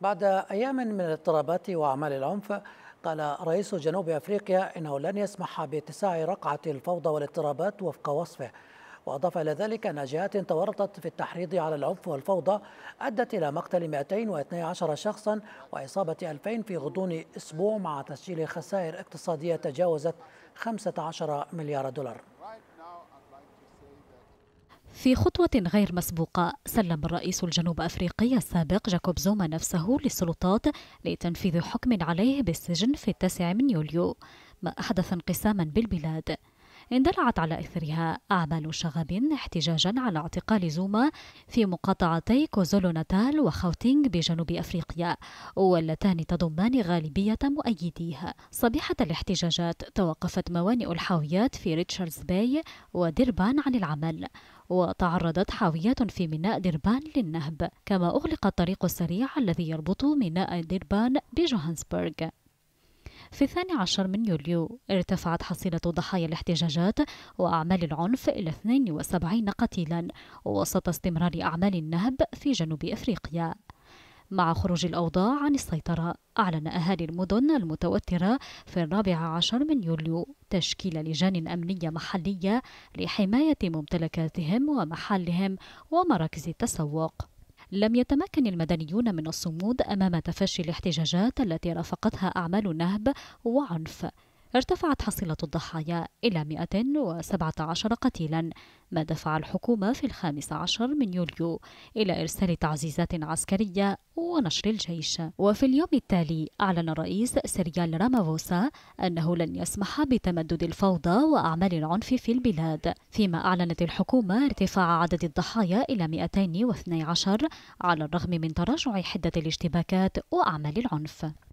بعد أيام من الاضطرابات وأعمال العنف قال رئيس جنوب أفريقيا إنه لن يسمح باتساع رقعة الفوضى والاضطرابات وفق وصفه وأضاف إلى ذلك أن جهات تورطت في التحريض على العنف والفوضى أدت إلى مقتل 212 شخصا وإصابة 2000 في غضون أسبوع مع تسجيل خسائر اقتصادية تجاوزت 15 مليار دولار في خطوة غير مسبوقة سلم الرئيس الجنوب أفريقي السابق جاكوب زوما نفسه للسلطات لتنفيذ حكم عليه بالسجن في التاسع من يوليو ما أحدث انقساما بالبلاد اندلعت على إثرها أعمال شغب احتجاجا على اعتقال زوما في مقاطعتي كوزولو ناتال وخوتينغ بجنوب أفريقيا واللتان تضمان غالبية مؤيديها صبيحة الاحتجاجات توقفت موانئ الحاويات في ريتشاردز باي ودربان عن العمل وتعرضت حاويات في ميناء دربان للنهب كما أغلق الطريق السريع الذي يربط ميناء دربان بجوهانسبرغ في الثاني عشر من يوليو ارتفعت حصيلة ضحايا الاحتجاجات وأعمال العنف إلى 72 قتيلا وسط استمرار أعمال النهب في جنوب أفريقيا مع خروج الأوضاع عن السيطرة أعلن أهالي المدن المتوترة في الرابع عشر من يوليو تشكيل لجان أمنية محلية لحماية ممتلكاتهم ومحلهم ومراكز التسوق لم يتمكن المدنيون من الصمود أمام تفشي الاحتجاجات التي رافقتها أعمال نهب وعنف ارتفعت حصيلة الضحايا إلى 117 قتيلا ما دفع الحكومة في الخامس عشر من يوليو إلى إرسال تعزيزات عسكرية ونشر الجيش وفي اليوم التالي أعلن الرئيس سيريال رامافوسا أنه لن يسمح بتمدد الفوضى وأعمال العنف في البلاد فيما أعلنت الحكومة ارتفاع عدد الضحايا إلى 212 على الرغم من تراجع حدة الاشتباكات وأعمال العنف